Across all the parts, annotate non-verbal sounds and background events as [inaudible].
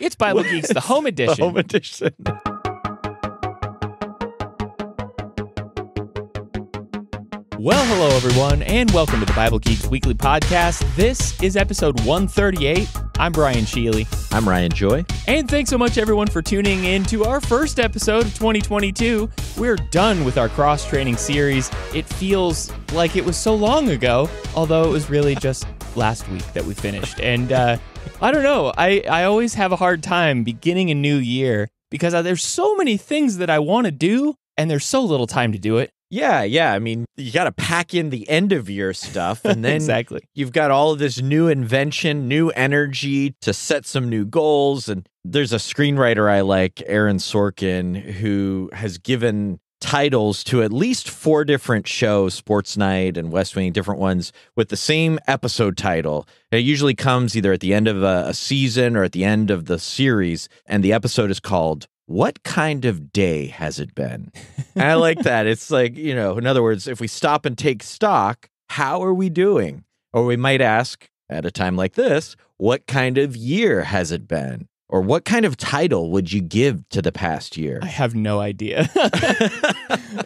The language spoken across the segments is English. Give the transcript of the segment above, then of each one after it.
It's Bible Geeks, the home [laughs] edition. The home edition. Well, hello, everyone, and welcome to the Bible Geeks Weekly Podcast. This is episode 138. I'm Brian Sheely. I'm Ryan Joy. And thanks so much, everyone, for tuning in to our first episode of 2022. We're done with our cross training series. It feels like it was so long ago, although it was really just last week that we finished. And uh, I don't know. I, I always have a hard time beginning a new year because there's so many things that I want to do and there's so little time to do it. Yeah, yeah. I mean, you got to pack in the end of year stuff, [laughs] and then exactly. you've got all of this new invention, new energy to set some new goals. And there's a screenwriter I like, Aaron Sorkin, who has given titles to at least four different shows, Sports Night and West Wing, different ones, with the same episode title. it usually comes either at the end of a, a season or at the end of the series. And the episode is called what kind of day has it been? I like that. It's like, you know, in other words, if we stop and take stock, how are we doing? Or we might ask at a time like this, what kind of year has it been? or what kind of title would you give to the past year? I have no idea. [laughs]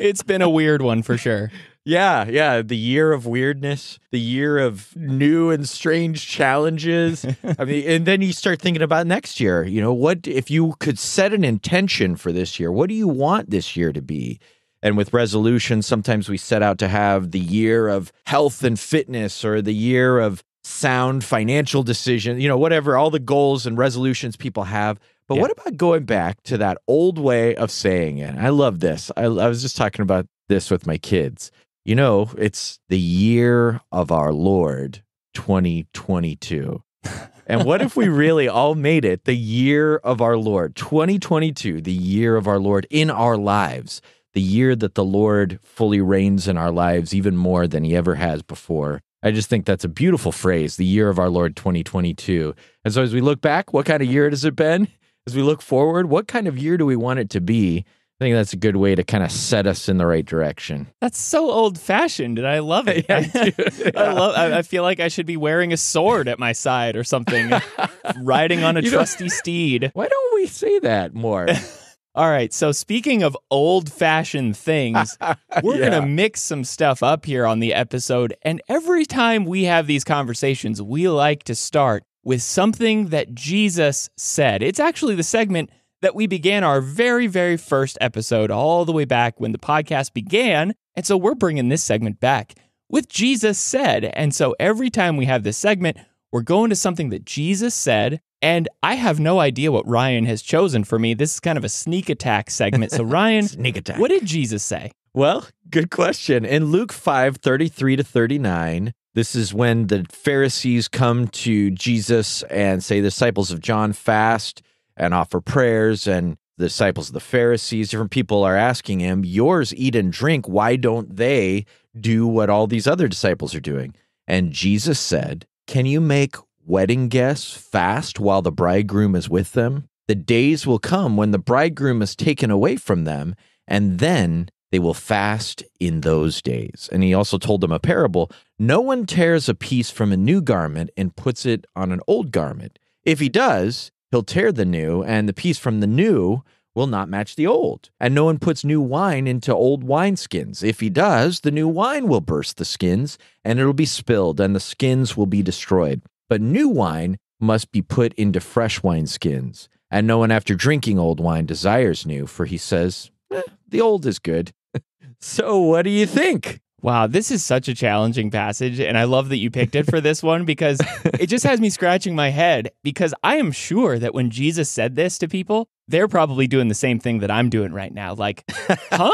it's been a weird one for sure. Yeah, yeah. The year of weirdness, the year of new and strange challenges. I mean, and then you start thinking about next year. You know, what if you could set an intention for this year? What do you want this year to be? And with resolutions, sometimes we set out to have the year of health and fitness or the year of sound financial decision, you know, whatever, all the goals and resolutions people have. But yeah. what about going back to that old way of saying it? I love this. I, I was just talking about this with my kids. You know, it's the year of our Lord 2022. and what if we [laughs] really all made it the year of our Lord 2022, the year of our Lord in our lives, the year that the Lord fully reigns in our lives even more than he ever has before? I just think that's a beautiful phrase, the year of our Lord 2022. And so as we look back, what kind of year has it been? As we look forward, what kind of year do we want it to be? I think that's a good way to kind of set us in the right direction. That's so old fashioned, and I love it. [laughs] Yeah, I, [laughs] yeah. I, love. I, I, feel like I should be wearing a sword at my side or something, [laughs] riding on a you trusty steed. Why don't we say that more? All right. So speaking of old fashioned things, [laughs] we're yeah. going to mix some stuff up here on the episode. And every time we have these conversations, we like to start with something that Jesus said. It's actually the segment that we began our very, very first episode all the way back when the podcast began. And so we're bringing this segment back with Jesus said. And so every time we have this segment, we're going to something that Jesus said. And I have no idea what Ryan has chosen for me. This is kind of a sneak attack segment. So, [laughs] Ryan, sneak attack. What did Jesus say? Well, good question. In Luke 5 33 to 39, this is when the Pharisees come to Jesus and say, the disciples of John fast and offer prayers, and the disciples of the Pharisees, different people are asking him, Yours eat and drink. Why don't they do what all these other disciples are doing? And Jesus said, can you make wedding guests fast while the bridegroom is with them? The days will come when the bridegroom is taken away from them, and then they will fast in those days. And he also told them a parable No one tears a piece from a new garment and puts it on an old garment. If he does, he'll tear the new, and the piece from the new will not match the old. And no one puts new wine into old wineskins. If he does, the new wine will burst the skins, and it'll be spilled, and the skins will be destroyed. But new wine must be put into fresh wineskins. And no one after drinking old wine desires new, for he says, eh, the old is good. [laughs] so what do you think? Wow, this is such a challenging passage. And I love that you picked it for this one because [laughs] it just has me scratching my head. Because I am sure that when Jesus said this to people, they're probably doing the same thing that I'm doing right now. Like, [laughs] huh?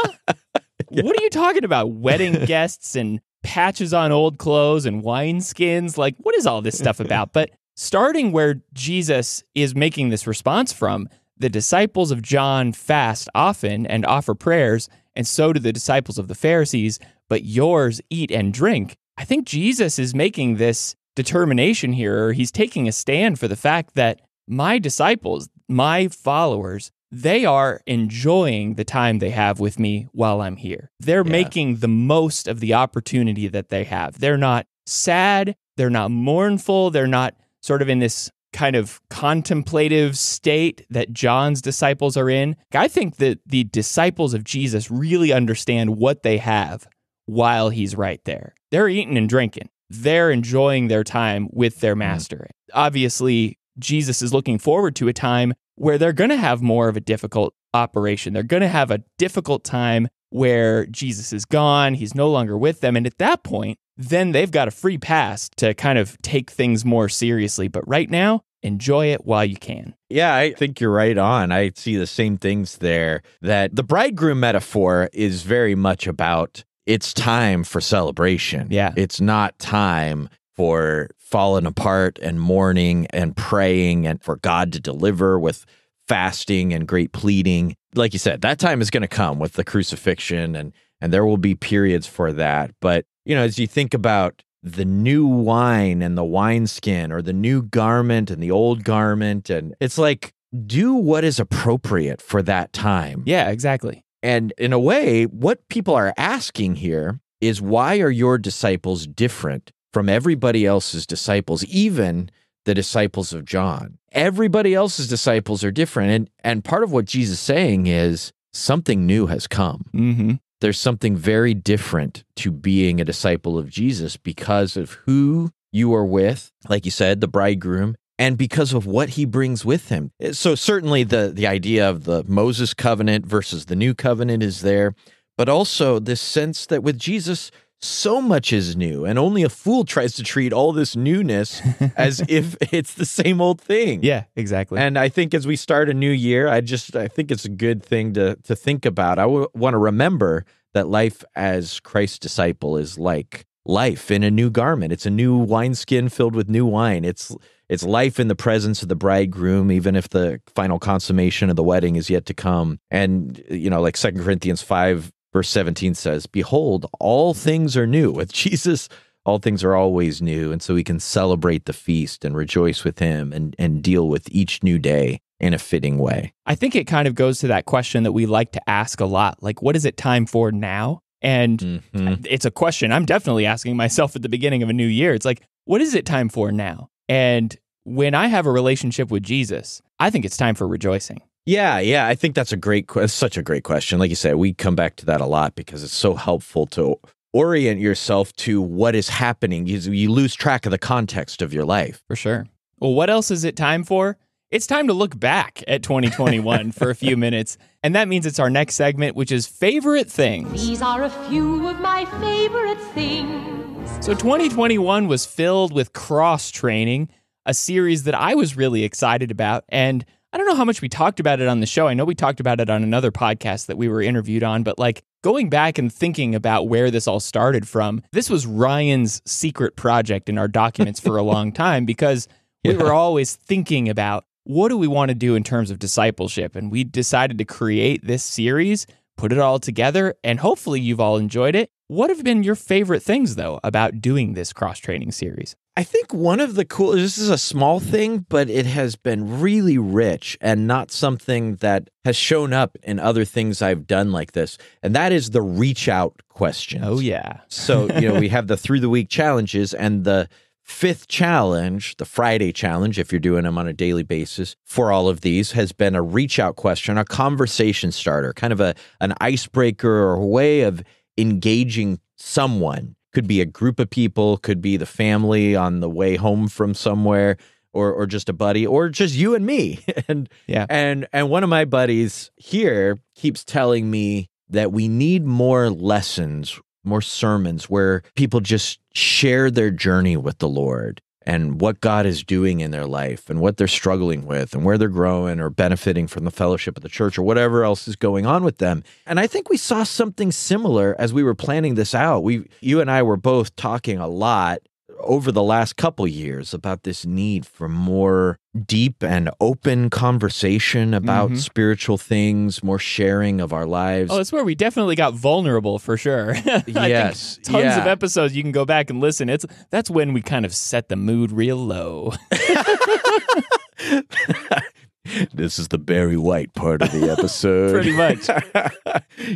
yeah. What are you talking about? Wedding [laughs] guests and patches on old clothes and wineskins? Like, what is all this stuff about? But starting where Jesus is making this response from, the disciples of John fast often and offer prayers, and so do the disciples of the Pharisees but yours eat and drink. I think Jesus is making this determination here, or he's taking a stand for the fact that my disciples, my followers, they are enjoying the time they have with me while I'm here. They're yeah. making the most of the opportunity that they have. They're not sad. They're not mournful. They're not sort of in this kind of contemplative state that John's disciples are in. I think that the disciples of Jesus really understand what they have while he's right there. They're eating and drinking, they're enjoying their time with their mm-hmm. master. Mm. Obviously, Jesus is looking forward to a time where they're going to have more of a difficult operation. They're going to have a difficult time where Jesus is gone, he's no longer with them. And at that point, then they've got a free pass to kind of take things more seriously. But right now, enjoy it while you can. Yeah, I think you're right on. I see the same things there that the bridegroom metaphor is very much about it's time for celebration. Yeah. It's not time for falling apart and mourning and praying and for God to deliver with fasting and great pleading. Like you said, that time is going to come with the crucifixion and and there will be periods for that. But, you know, as you think about the new wine and the wineskin or the new garment and the old garment and it's like do what is appropriate for that time. Yeah, exactly. And in a way, what people are asking here is why are your disciples different from everybody else's disciples, even the disciples of John? Everybody else's disciples are different. And, and part of what Jesus is saying is something new has come. Mm-hmm. There's something very different to being a disciple of Jesus because of who you are with, like you said, the bridegroom, and because of what he brings with him. Eh, so certainly the the idea of the Moses covenant versus the new covenant is there, but also this sense that with Jesus so much is new and only a fool [laughs] tries to treat all this newness [laughs] as if it's the same old thing. Yeah, exactly. And I think as we start a new year, I just I think it's a good thing to to think about. I w- want to remember that life as Christ's disciple is like life in a new garment. It's a new wineskin filled with new wine. It's it's life in the presence of the bridegroom, even if the final consummation of the wedding is yet to come. And, you know, like Second Corinthians 5, verse 17 says, Behold, all things are new. [laughs] With Jesus, all things are always new. And so we can celebrate the feast and rejoice with him and, and deal with each new day in a fitting way. I think it kind of goes to that question that we like to ask a lot like, what is it time for now? And mm-hmm. it's a question I'm definitely asking myself at the beginning of a new year. It's like, what is it time for now? And when I have a relationship with Jesus, I think it's time for rejoicing. Yeah, yeah, I think that's a great, such a great question. Like you say, we come back to that a lot because it's so helpful to orient yourself to what is happening. You, you lose track of the context of your life. For sure. Well, what else is it time for? it's time to look back at 2021 for a few minutes. And that means it's our next segment, which is favorite things. These are a few of my favorite things. So 2021 was filled with cross training, a series that I was really excited about. And I don't know how much we talked about it on the show. I know we talked about it on another podcast that we were interviewed on, but like going back and thinking about where this all started from, this was Ryan's secret project in our documents for a long time because we [laughs] yeah. were always thinking about what do we want to do in terms of discipleship? And we decided to create this series, put it all together, and hopefully you've all enjoyed it. What have been your favorite things, though, about doing this cross training series? I think one of the cool, this is a small thing, but it has been really rich and not something that has shown up in other things I've done like this. And that is the reach out question. Oh, yeah. so, you know, we have the through the week challenges and the Fifth challenge, the Friday challenge, if you're doing them on a daily basis for all of these, has been a reach out question, a conversation starter, kind of a an icebreaker or a way of engaging someone. Could be a group of people, could be the family on the way home from somewhere, or or just a buddy, or just you and me. [laughs] and yeah. And and one of my buddies here keeps telling me that we need more lessons more sermons where people just share their journey with the Lord and what God is doing in their life and what they're struggling with and where they're growing or benefiting from the fellowship of the church or whatever else is going on with them. And I think we saw something similar as we were planning this out. We you and I were both talking a lot over the last couple years about this need for more deep and open conversation about mm-hmm. spiritual things, more sharing of our lives. Oh, it's where we definitely got vulnerable for sure. [laughs] yes, tons yeah. of episodes you can go back and listen. It's that's when we kind of set the mood real low. [laughs] [laughs] [laughs] this is the Barry White part of the [laughs] episode. Pretty much.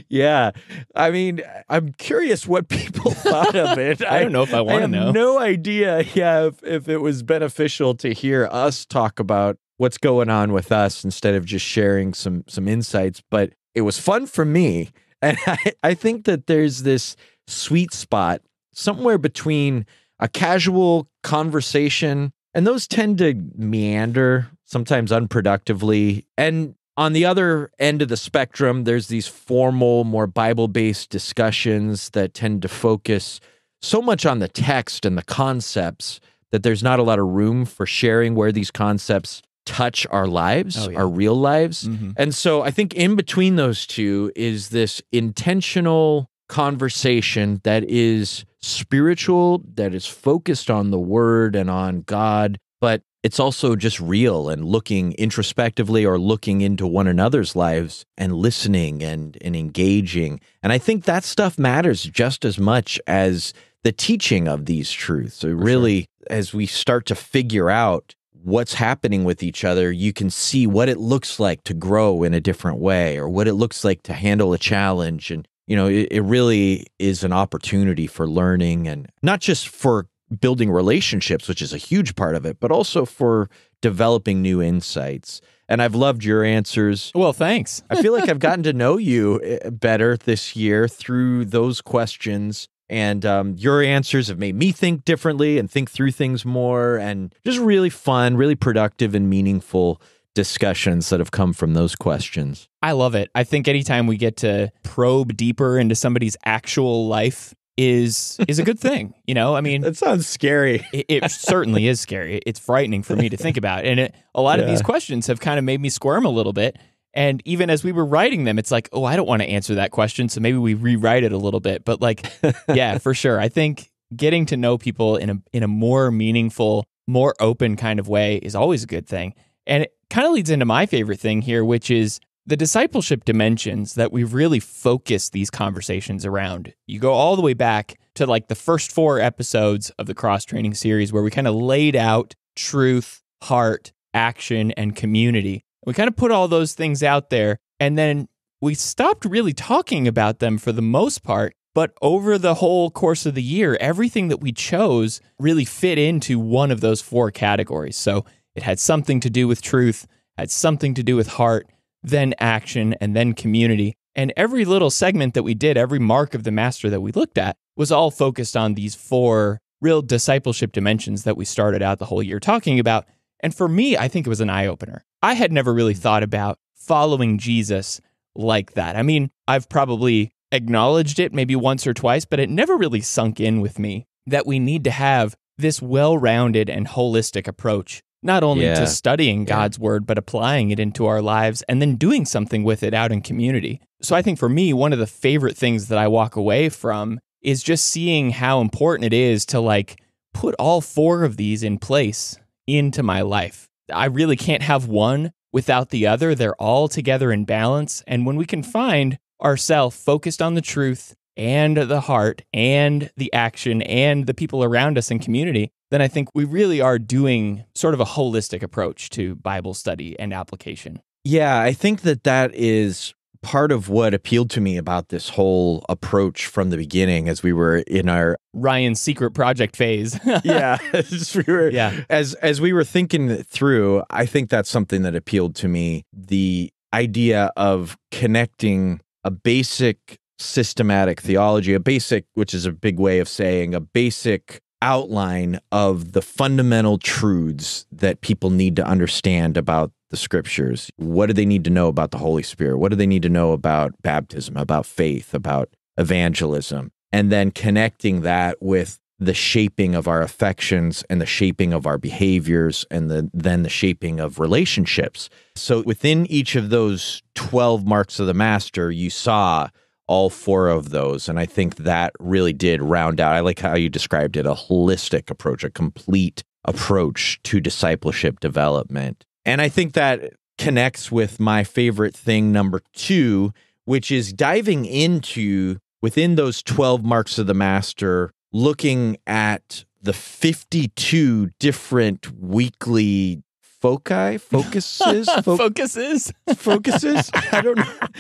[laughs] yeah. I mean, I'm curious what people thought of it. I, don't know if I want to know. No idea. Yeah. If, if it was beneficial to hear us talk about what's going on with us instead of just sharing some, some insights, but it was fun for me. And I, I think that there's this sweet spot somewhere between a casual conversation and those tend to meander sometimes unproductively. And on the other end of the spectrum, there's these formal, more Bible based discussions that tend to focus so much on the text and the concepts that there's not a lot of room for sharing where these concepts touch our lives, oh, yeah. our real lives. Mm-hmm. And so I think in between those two is this intentional conversation that is spiritual, that is focused on the word and on God, but it's also just real and looking introspectively or looking into one another's lives and listening and, and engaging. And I think that stuff matters just as much as the teaching of these truths. So really, sure. as we start to figure out what's happening with each other, you can see what it looks like to grow in a different way or what it looks like to handle a challenge. And, you know, it, it really is an opportunity for learning and not just for building relationships, which is a huge part of it, but also for developing new insights. And I've loved your answers. Well, thanks. [laughs] I feel like I've gotten to know you eh, better this year through those questions. And um, your answers have made me think differently and think through things more, and just really fun, really productive, and meaningful discussions that have come from those questions. I love it. I think anytime we get to probe deeper into somebody's actual life is is a good thing. You know, I mean, it sounds scary. it, it, certainly is scary. It's frightening for me to think about, and it, a lot yeah. of these questions have kind of made me squirm a little bit. And even as we were writing them, it's like, oh, I don't want to answer that question, so maybe we rewrite it a little bit. But like, [laughs] yeah, for sure, I think getting to know people in a in a more meaningful, more open kind of way is always a good thing. And it kind of leads into my favorite thing here, which is the discipleship dimensions that we've really focused these conversations around, you go all the way back to like the first four episodes of the cross training series where we kind of laid out truth, heart, action, and community. We kind of put all those things out there and then we stopped really talking about them for the most part. But over the whole course of the year, everything that we chose really fit into one of those four categories. So it had something to do with truth, had something to do with heart, then action, and then community. And every little segment that we did, every mark of the master that we looked at, was all focused on these four real discipleship dimensions that we started out the whole year talking about. And for me, I think it was an eye opener. I had never really mm. thought about following Jesus like that. I mean, I've probably acknowledged it maybe once or twice, but it never really sunk in with me that we need to have this well rounded and holistic approach not only yeah. to studying God's yeah. word, but applying it into our lives and then doing something with it out in community. So I think for me, one of the favorite things that I walk away from is just seeing how important it is to like put all four of these in place into my life. I really can't have one without the other. They're all together in balance. And when we can find ourselves focused on the truth and the heart and the action and the people around us in community, then I think we really are doing sort of a holistic approach to Bible study and application. Yeah, I think that that is part of what appealed to me about this whole approach from the beginning as we were in our Ryan's secret project phase. [laughs] yeah, [laughs] as we were yeah. as as we were thinking through, I think that's something that appealed to me, the idea of connecting a basic systematic theology, a basic, which is a big way of saying a basic outline of the fundamental truths that people need to understand about the scriptures. What do they need to know about the Holy Spirit? What do they need to know about baptism, about faith, about evangelism? And then connecting that with the shaping of our affections and the shaping of our behaviors and the, then the shaping of relationships. So within each of those 12 marks of the master, you saw all four of those. And I think that really did round out. I like how you described it a holistic approach, a complete approach to discipleship development. And I think that connects with my favorite thing, number two, which is diving into within those 12 marks of the master, looking at the 52 different weekly foci, focuses, [laughs] fo- focuses, focuses. [laughs] I don't know [laughs]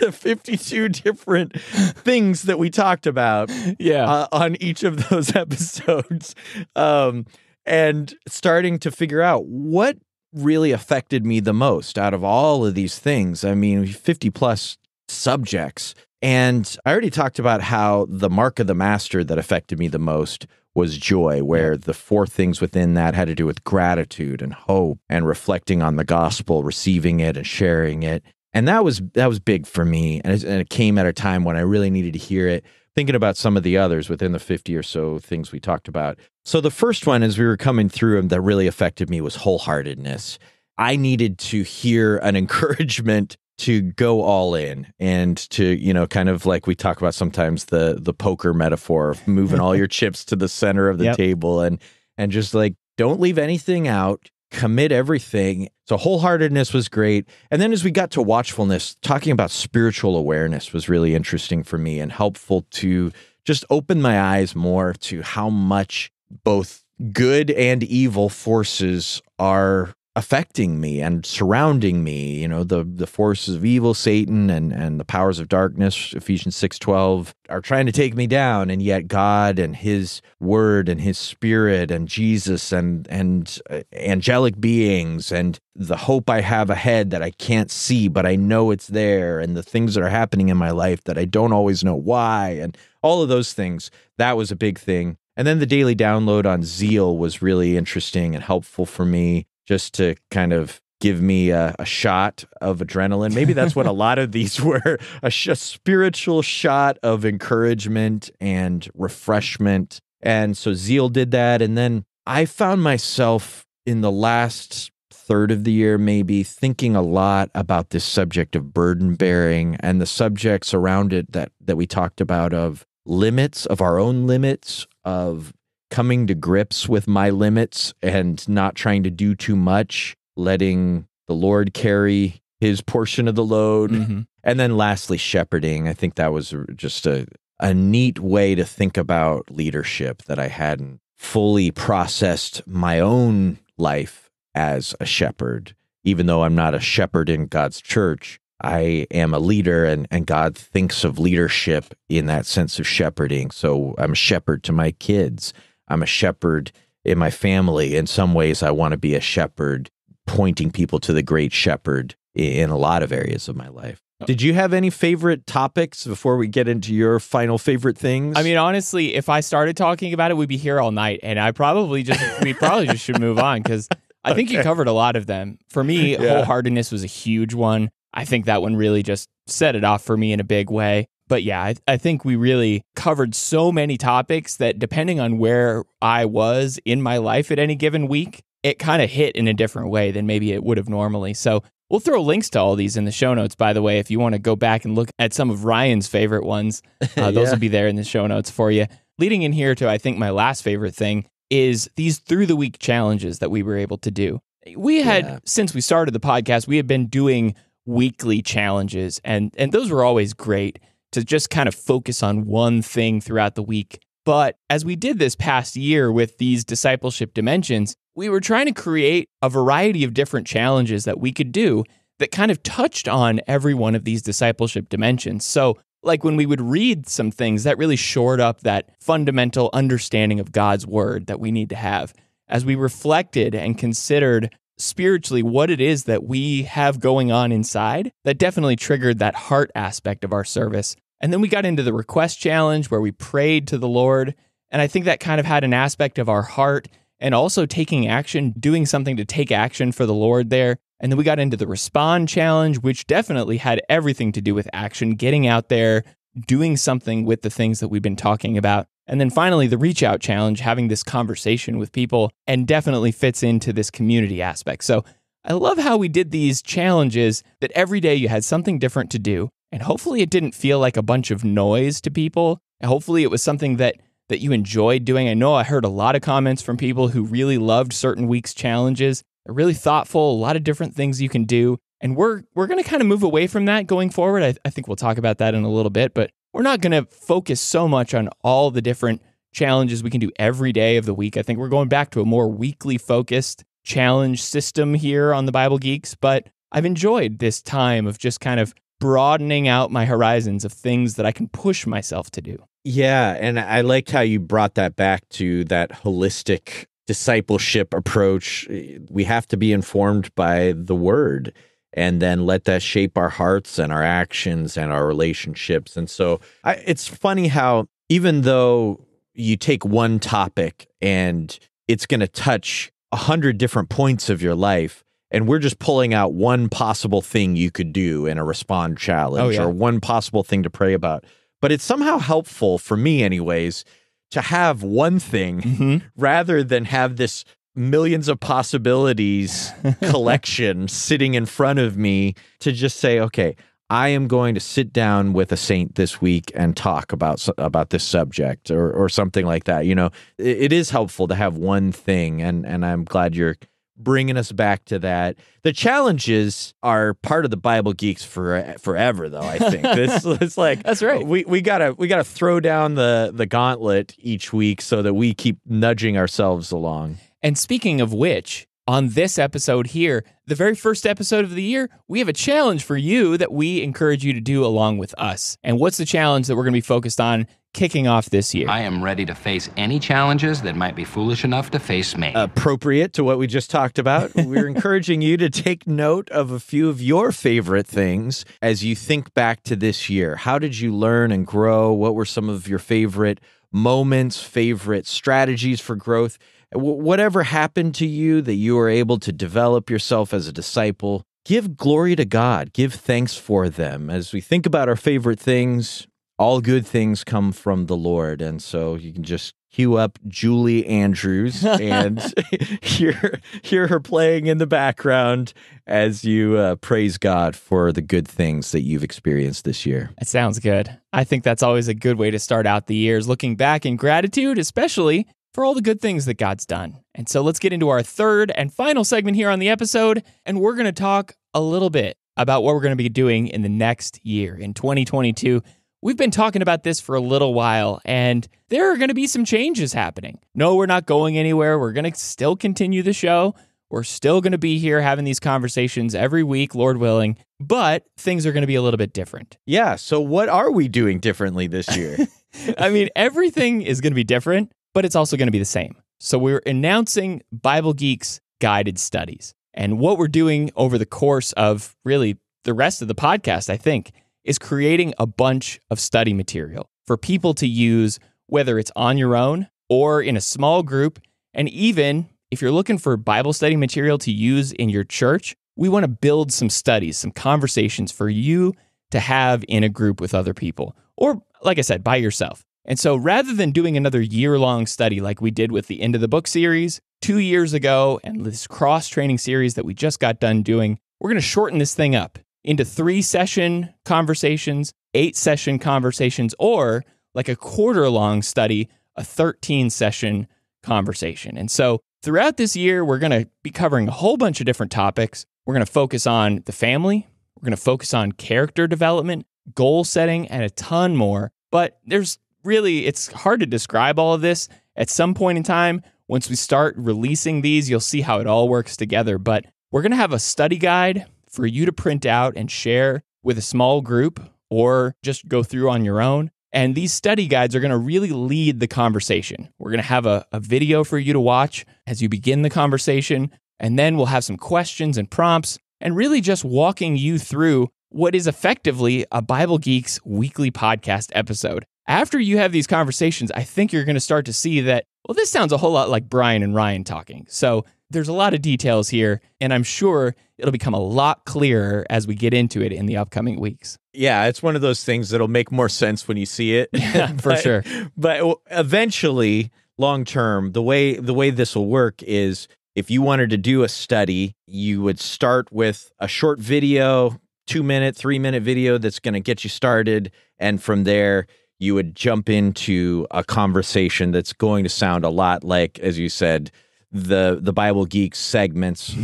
the fifty-two different things that we talked about. Yeah, uh, on each of those episodes, um, and starting to figure out what really affected me the most out of all of these things. I mean, fifty plus subjects. And I already talked about how the mark of the master that affected me the most was joy, where the four things within that had to do with gratitude and hope and reflecting on the gospel, receiving it and sharing it. And that was that was big for me, and it, and it came at a time when I really needed to hear it. Thinking about some of the others within the fifty or so things we talked about. So the first one, as we were coming through them, that really affected me was wholeheartedness. I needed to hear an [laughs] encouragement to go all in and to you know kind of like we talk about sometimes the the poker metaphor of moving all your [laughs] chips to the center of the yep. table and and just like don't leave anything out commit everything so wholeheartedness was great and then as we got to watchfulness talking about spiritual awareness was really interesting for me and helpful to just open my eyes more to how much both good and evil forces are affecting me and surrounding me you know the the forces of evil satan and and the powers of darkness ephesians 6:12 are trying to take me down and yet god and his word and his spirit and jesus and and uh, angelic beings and the hope i have ahead that i can't see but i know it's there and the things that are happening in my life that i don't always know why and all of those things that was a big thing and then the daily download on zeal was really interesting and helpful for me just to kind of give me a, a, shot of adrenaline. Maybe that's what a lot of these [laughs] were a, sh- a, spiritual shot of encouragement and refreshment. And so Zeal did that. And then I found myself in the last third of the year, maybe thinking a lot about this subject of burden bearing and the subjects around it that, that we talked about of limits, of our own limits, of coming to grips with my limits and not trying to do too much, letting the Lord carry his portion of the load. Mm-hmm. And then lastly, shepherding. I think that was just a, a neat way to think about leadership that I hadn't fully processed my own life as a shepherd. Even though I'm not a shepherd in God's church, I am a leader and, and God thinks of leadership in that sense of shepherding. So I'm a shepherd to my kids. I'm a shepherd in my family. In some ways, I want to be a shepherd, pointing people to the great shepherd in a lot of areas of my life. Oh. Did you have any favorite topics before we get into your final favorite things? I mean, honestly, if I started talking about it, we'd be here all night, and I probably just [laughs] we probably just should move on because I think okay. you covered a lot of them. For me, yeah. wholeheartedness was a huge one. I think that one really just set it off for me in a big way. But yeah, I, I, think we really covered so many topics that depending on where I was in my life at any given week, it kind of hit in a different way than maybe it would have normally. So we'll throw links to all these in the show notes, by the way, if you want to go back and look at some of Ryan's favorite ones. [laughs] Uh, yeah. Those will be there in the show notes for you. Leading in here to, I think, my last favorite thing is these through the week challenges that we were able to do. We had, yeah. since we started the podcast, we had been doing weekly challenges and and those were always great to just kind of focus on one thing throughout the week. But as we did this past year with these discipleship dimensions, we were trying to create a variety of different challenges that we could do that kind of touched on every one of these discipleship dimensions. So, like when we would read some things, that really shored up that fundamental understanding of God's word that we need to have. As we reflected and considered spiritually what it is that we have going on inside, that definitely triggered that heart aspect of our service. And then we got into the request challenge where we prayed to the Lord. And I think that kind of had an aspect of our heart and also taking action, doing something to take action for the Lord there. And then we got into the respond challenge, which definitely had everything to do with action, getting out there, doing something with the things that we've been talking about. And then finally, the reach out challenge, having this conversation with people, and definitely fits into this community aspect. So I love how we did these challenges that every day you had something different to do. And hopefully, it didn't feel like a bunch of noise to people. And hopefully, it was something that that you enjoyed doing. I know I heard a lot of comments from people who really loved certain weeks' challenges. They're really thoughtful, a lot of different things you can do. And we're we're gonna kind of move away from that going forward. I, I think we'll talk about that in a little bit, but we're not going to focus so much on all the different challenges we can do every day of the week. I think we're going back to a more weekly focused challenge system here on the Bible Geeks, but I've enjoyed this time of just kind of broadening out my horizons of things that I can push myself to do. Yeah, and I liked how you brought that back to that holistic discipleship approach. We have to be informed by the word and then let that shape our hearts and our actions and our relationships. And so I, it's funny how, even though you take one topic and it's going to touch a hundred different points of your life, and we're just pulling out one possible thing you could do in a respond challenge oh, yeah. or one possible thing to pray about. But it's somehow helpful for me, anyways, to have one thing mm-hmm. rather than have this millions of possibilities [laughs] collection sitting in front of me to just say, okay, I am going to sit down with a saint this week and talk about about this subject or or something like that. You know, it, it is helpful to have one thing, and and I'm glad you're bringing us back to that. The challenges are part of the Bible geeks for forever, though. I think [laughs] this it's like that's right. We we gotta we gotta throw down the the gauntlet each week so that we keep nudging ourselves along. And speaking of which, on this episode here, the very first episode of the year, we have a challenge for you that we encourage you to do along with us. And what's the challenge that we're going to be focused on kicking off this year. I am ready to face any challenges that might be foolish enough to face me. Appropriate to what we just talked about, [laughs] we're encouraging you to take note of a few of your favorite things as you think back to this year. How did you learn and grow? What were some of your favorite moments, favorite strategies for growth? Whatever happened to you that you were able to develop yourself as a disciple, give glory to God, give thanks for them. As we think about our favorite things, all good things come from the Lord. And so you can just cue up Julie Andrews and [laughs] hear, hear her playing in the background as you uh, praise God for the good things that you've experienced this year. It sounds good. I think that's always a good way to start out the years, looking back in gratitude, especially for all the good things that God's done. And so let's get into our third and final segment here on the episode. And we're going to talk a little bit about what we're going to be doing in the next year, in 2022 We've been talking about this for a little while, and there are going to be some changes happening. No, we're not going anywhere. We're going to still continue the show. We're still going to be here having these conversations every week, Lord willing, but things are going to be a little bit different. Yeah. So, what are we doing differently this year? [laughs] I mean, everything is going to be different, but it's also going to be the same. So, we're announcing Bible Geeks Guided Studies. And what we're doing over the course of really the rest of the podcast, I think, is creating a bunch of study material for people to use, whether it's on your own or in a small group. And even if you're looking for Bible study material to use in your church, we want to build some studies, some conversations for you to have in a group with other people, or like I said, by yourself. And so rather than doing another year long study like we did with the end of the book series two years ago and this cross training series that we just got done doing, we're going to shorten this thing up into three session conversations, eight session conversations, or like a quarter long study, a 13 session conversation. And so throughout this year, we're going to be covering a whole bunch of different topics. We're going to focus on the family, we're going to focus on character development, goal setting, and a ton more. But there's really, it's hard to describe all of this. At some point in time, once we start releasing these, you'll see how it all works together. But we're going to have a study guide for you to print out and share with a small group or just go through on your own. And these study guides are going to really lead the conversation. We're going to have a, a video for you to watch as you begin the conversation. And then we'll have some questions and prompts and really just walking you through what is effectively a Bible Geeks weekly podcast episode. After you have these conversations, I think you're going to start to see that, well, this sounds a whole lot like Brian and Ryan talking. So there's a lot of details here, and I'm sure it'll become a lot clearer as we get into it in the upcoming weeks. Yeah, it's one of those things that'll make more sense when you see it. [laughs] Yeah, [laughs] but, for sure. But eventually, long term, the way the way this will work is if you wanted to do a study, you would start with a short video, 2 minute, 3 minute video that's going to get you started and from there you would jump into a conversation that's going to sound a lot like as you said the the Bible geek segments [laughs]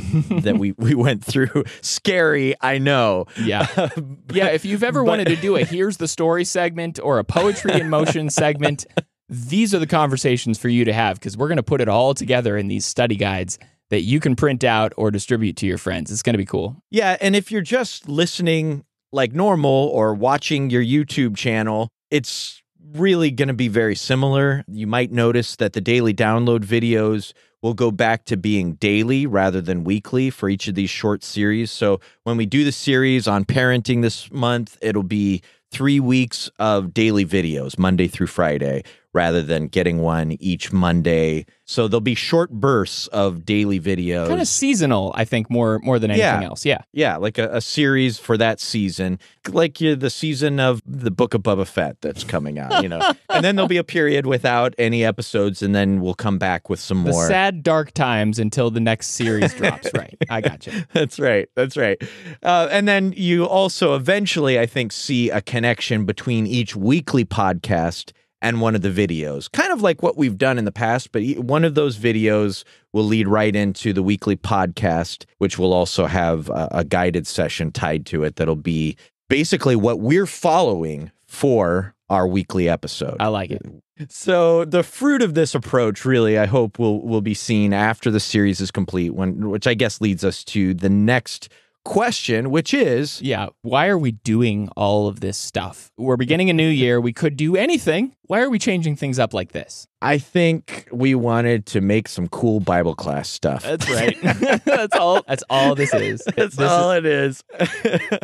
that we we went through. Scary, I know. Yeah, uh, [laughs] but, yeah. If you've ever but... wanted to do a here's the story segment or a poetry in motion [laughs] segment, these are the conversations for you to have because we're going to put it all together in these study guides that you can print out or distribute to your friends. It's going to be cool. Yeah, and if you're just listening like normal or watching your YouTube channel, it's really going to be very similar. You might notice that the daily download videos We'll go back to being daily rather than weekly for each of these short series. So when we do the series on parenting this month, it'll be three weeks of daily videos, Monday through Friday rather than getting one each Monday. So there'll be short bursts of daily videos. Kind of seasonal, I think, more more than anything yeah. else. Yeah. Yeah, like a, a series for that season, like you the season of the Book of Bubba Fett that's coming out, you know. [laughs] and then there'll be a period without any episodes, and then we'll come back with some the more. sad, dark times until the next series [laughs] drops. Right. I got you. [laughs] That's right. That's right. Uh, and then you also eventually, I think, see a connection between each weekly podcast and one of the videos, kind of like what we've done in the past, but one of those videos will lead right into the weekly podcast, which will also have a, a guided session tied to it that'll be basically what we're following for our weekly episode. I like it. So the fruit of this approach really I hope will will be seen after the series is complete when which I guess leads us to the next question, which is Yeah, why are we doing all of this stuff? We're beginning a new [laughs] year. We could do anything. Why are we changing things up like this? I think we wanted to make some cool Bible class stuff. That's [laughs] right. [laughs] that's all that's all this is. That's this all is. it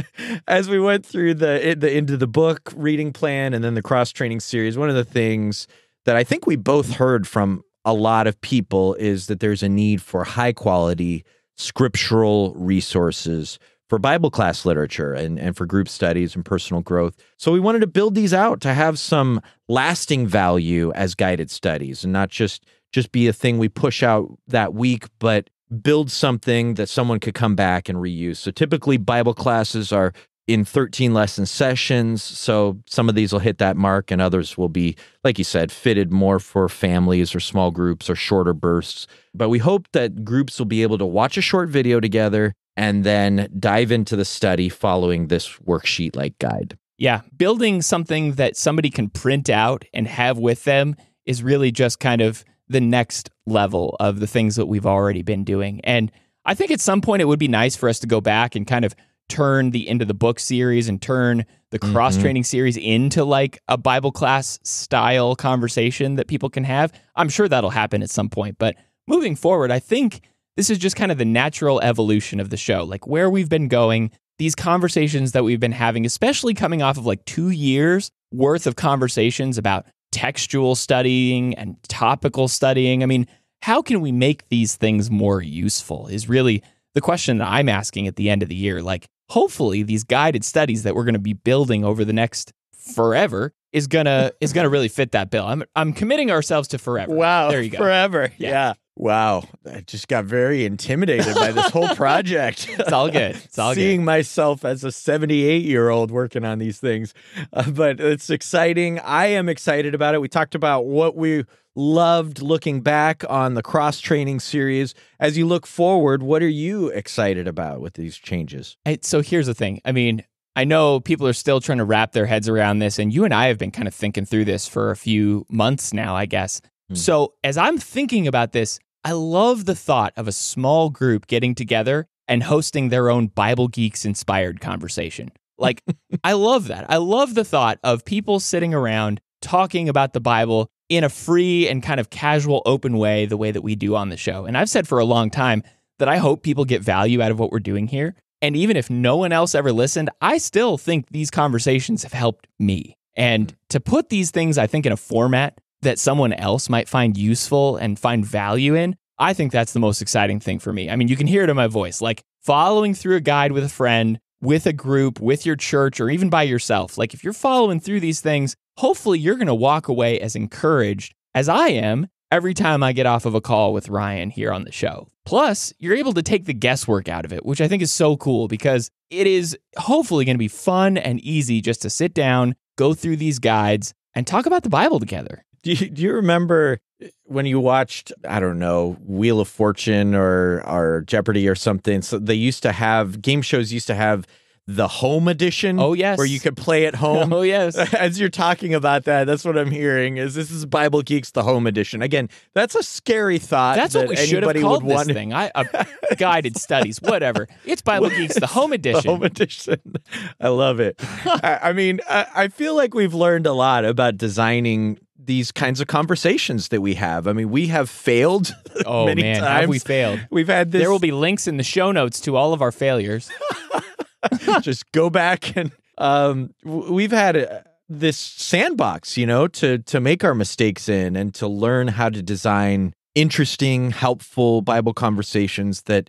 is. As we went through the the into the book reading plan and then the cross training series, one of the things that I think we both heard from a lot of people is that there's a need for high quality scriptural resources for Bible class literature and, and for group studies and personal growth. So we wanted to build these out to have some lasting value as guided studies and not just just be a thing we push out that week, but build something that someone could come back and reuse. So typically Bible classes are in 13 lesson sessions. So some of these will hit that mark, and others will be, like you said, fitted more for families or small groups or shorter bursts. But we hope that groups will be able to watch a short video together and then dive into the study following this worksheet like guide. Yeah, building something that somebody can print out and have with them is really just kind of the next level of the things that we've already been doing. And I think at some point it would be nice for us to go back and kind of turn the end of the book series and turn the cross training mm-hmm. series into like a Bible class style conversation that people can have. I'm sure that'll happen at some point, but moving forward, I think this is just kind of the natural evolution of the show, like where we've been going, these conversations that we've been having, especially coming off of like two years worth of conversations about textual studying and topical studying. I mean, how can we make these things more useful is really the question that I'm asking at the end of the year. Like, hopefully these guided studies that we're going to be building over the next forever is gonna is gonna really fit that bill. I'm I'm committing ourselves to forever. Wow, there you go. Forever, yeah. yeah. Wow, I just got very intimidated by this whole project. [laughs] it's all good. It's all Seeing good. myself as a 78 year old working on these things, uh, but it's exciting. I am excited about it. We talked about what we loved looking back on the cross training series. As you look forward, what are you excited about with these changes? I, so here's the thing. I mean, I know people are still trying to wrap their heads around this, and you and I have been kind of thinking through this for a few months now, I guess. Hmm. So as I'm thinking about this, I love the thought of a small group getting together and hosting their own Bible Geeks inspired conversation. Like, [laughs] I love that. I love the thought of people sitting around talking about the Bible in a free and kind of casual, open way, the way that we do on the show. And I've said for a long time that I hope people get value out of what we're doing here. And even if no one else ever listened, I still think these conversations have helped me. And hmm. to put these things, I think, in a format that someone else might find useful and find value in, I think that's the most exciting thing for me. I mean, you can hear it in my voice like following through a guide with a friend, with a group, with your church, or even by yourself. Like, if you're following through these things, hopefully you're going to walk away as encouraged as I am every time I get off of a call with Ryan here on the show. Plus, you're able to take the guesswork out of it, which I think is so cool because it is hopefully going to be fun and easy just to sit down, go through these guides, and talk about the Bible together. Do you, do you remember eh, when you watched I don't know Wheel of Fortune or or Jeopardy or something? So they used to have game shows used to have the home edition. Oh yes, where you could play at home. [laughs] Oh yes. [laughs] As you're talking about that, that's what I'm hearing. Is this is Bible Geeks the home edition again? That's a scary thought. That's that what we should have called this want. thing. I uh, [laughs] guided studies, whatever. It's Bible Geeks the home edition. The home edition. I love it. I, I, mean, I, I feel like we've learned a lot about designing these kinds of conversations that we have. I mean, we have failed. [laughs] Oh many man, times. have we failed? We've had this. There will be links in the show notes to all of our failures. [laughs] [laughs] Just go back and um, we've had a, uh, this sandbox, you know, to to make our mistakes in and to learn how to design interesting, helpful Bible conversations that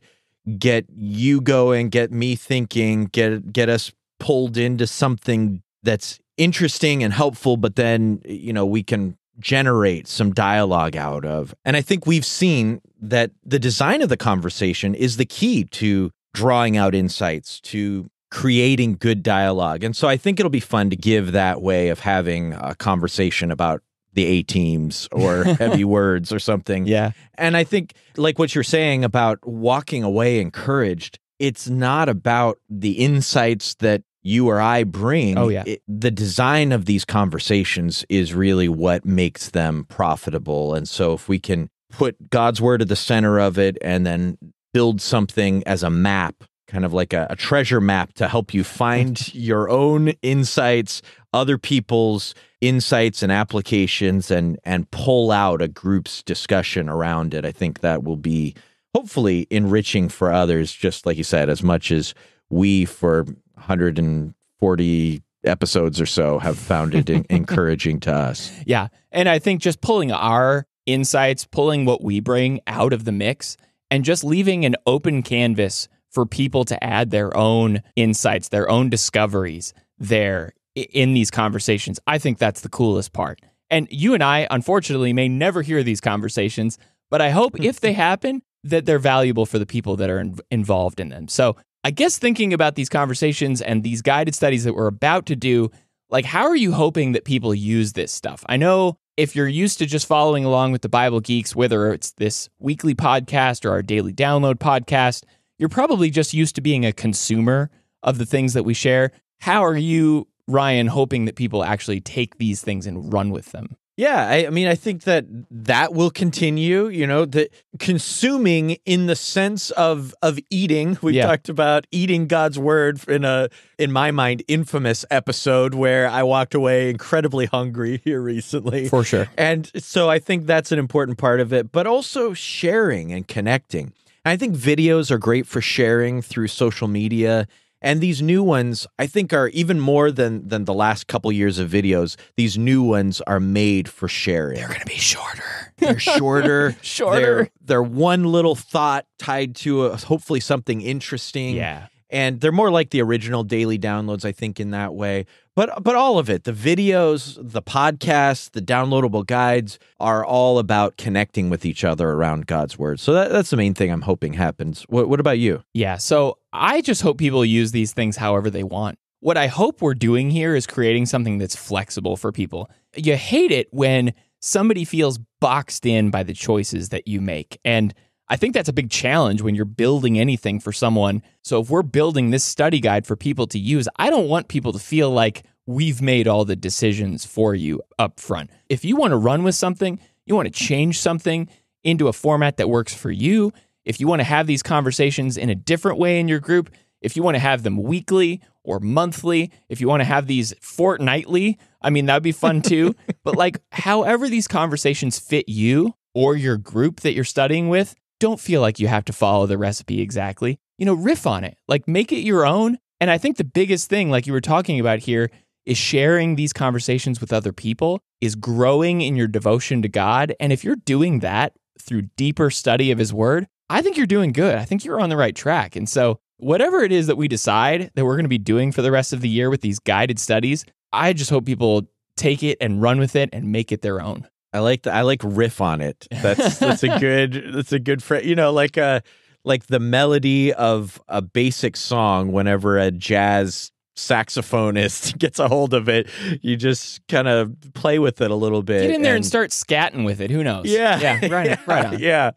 get you going, get me thinking, get get us pulled into something that's interesting and helpful, but then, you know, we can generate some dialogue out of. And I think we've seen that the design of the conversation is the key to drawing out insights, to creating good dialogue. And so I think it'll be fun to give that way of having a conversation about the A teams or [laughs] heavy words or something. Yeah. And I think, like what you're saying about walking away encouraged, it's not about the insights that you or I bring, oh, yeah. It, the design of these conversations is really what makes them profitable. And so if we can put God's word at the center of it and then build something as a map, kind of like a, a treasure map to help you find [laughs] your own insights, other people's insights and applications and and pull out a group's discussion around it. I think that will be hopefully enriching for others just like you said as much as we for 140 episodes or so have found it [laughs] encouraging to us. Yeah. And I think just pulling our insights, pulling what we bring out of the mix, and just leaving an open canvas for people to add their own insights, their own discoveries there in these conversations. I think that's the coolest part. And you and I, unfortunately, may never hear these conversations, but I hope if they [laughs] happen, that they're valuable for the people that are in- involved in them. So I guess thinking about these conversations and these guided studies that we're about to do, like, how are you hoping that people use this stuff? I know if you're used to just following along with the Bible Geeks, whether it's this weekly podcast or our daily download podcast, you're probably just used to being a consumer of the things that we share. How are you, Ryan, hoping that people actually take these things and run with them? Yeah, I, I, mean, I think that that will continue. You know, that consuming in the sense of of eating. We yeah. talked about eating God's word in a, in my mind, infamous episode where I walked away incredibly hungry [laughs] here recently. For sure. And so I think that's an important part of it, but also sharing and connecting. I think videos are great for sharing through social media and these new ones, I think, are even more than than the last couple years of videos. These new ones are made for sharing. They're going to be shorter. They're shorter. [laughs] shorter. They're, they're one little thought tied to a, hopefully something interesting. Yeah. And they're more like the original daily downloads, I think, in that way. But but all of it, the videos, the podcasts, the downloadable guides are all about connecting with each other around God's word. So that, that's the main thing I'm hoping happens. What, what about you? Yeah. So I just hope people use these things however they want. What I hope we're doing here is creating something that's flexible for people. You hate it when somebody feels boxed in by the choices that you make. And I think that's a big challenge when you're building anything for someone. So if we're building this study guide for people to use, I don't want people to feel like we've made all the decisions for you up front. If you want to run with something, you want to change something into a format that works for you, if you want to have these conversations in a different way in your group, if you want to have them weekly or monthly, if you want to have these fortnightly, I mean, that'd be fun too. [laughs] but like, however, these conversations fit you or your group that you're studying with, don't feel like you have to follow the recipe exactly. You know, riff on it, like, make it your own. And I think the biggest thing, like you were talking about here, is sharing these conversations with other people, is growing in your devotion to God. And if you're doing that through deeper study of His Word, I think you're doing good. I think you're on the right track. And so, whatever it is that we decide that we're going to be doing for the rest of the year with these guided studies, I just hope people take it and run with it and make it their own. I like the, I like riff on it. That's [laughs] that's a good that's a good phrase. You know, like a uh, like the melody of a basic song whenever a jazz saxophonist [laughs] gets a hold of it, you just kind of play with it a little bit. Get in there and, and start scatting with it. Who knows? Yeah, yeah, right, [laughs] yeah, right on. Yeah,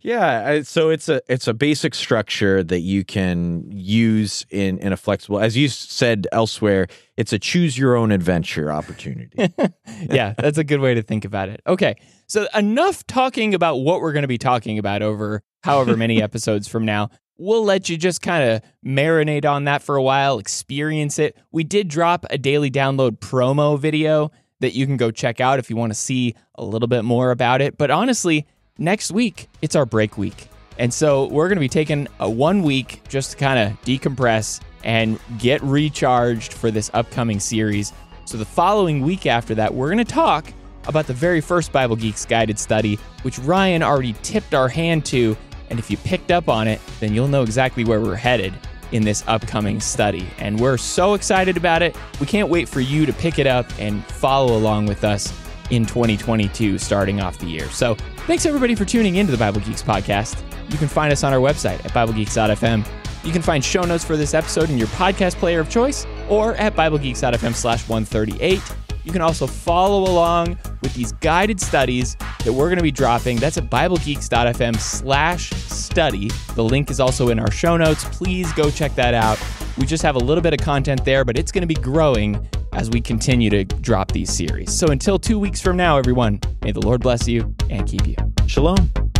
yeah. So it's a it's a basic structure that you can use in in a flexible. As you said elsewhere, it's a choose your own adventure opportunity. [laughs] yeah, that's a good way to think about it. Okay, so enough talking about what we're going to be talking about over however many episodes from now we'll let you just kind of marinate on that for a while, experience it. We did drop a daily download promo video that you can go check out if you want to see a little bit more about it. But honestly, next week, it's our break week. And so we're going to be taking a one week just to kind of decompress and get recharged for this upcoming series. So the following week after that, we're going to talk about the very first Bible Geeks guided study, which Ryan already tipped our hand to and if you picked up on it, then you'll know exactly where we're headed in this upcoming study. And we're so excited about it. We can't wait for you to pick it up and follow along with us in 2022, starting off the year. So thanks everybody for tuning into the Bible Geeks podcast. You can find us on our website at BibleGeeks.fm. You can find show notes for this episode in your podcast player of choice or at BibleGeeks.fm slash 138. You can also follow along with these guided studies that we're going to be dropping. That's at BibleGeeks.fm slash study. The link is also in our show notes. Please go check that out. We just have a little bit of content there, but it's going to be growing as we continue to drop these series. So until two weeks from now, everyone, may the Lord bless you and keep you. Shalom.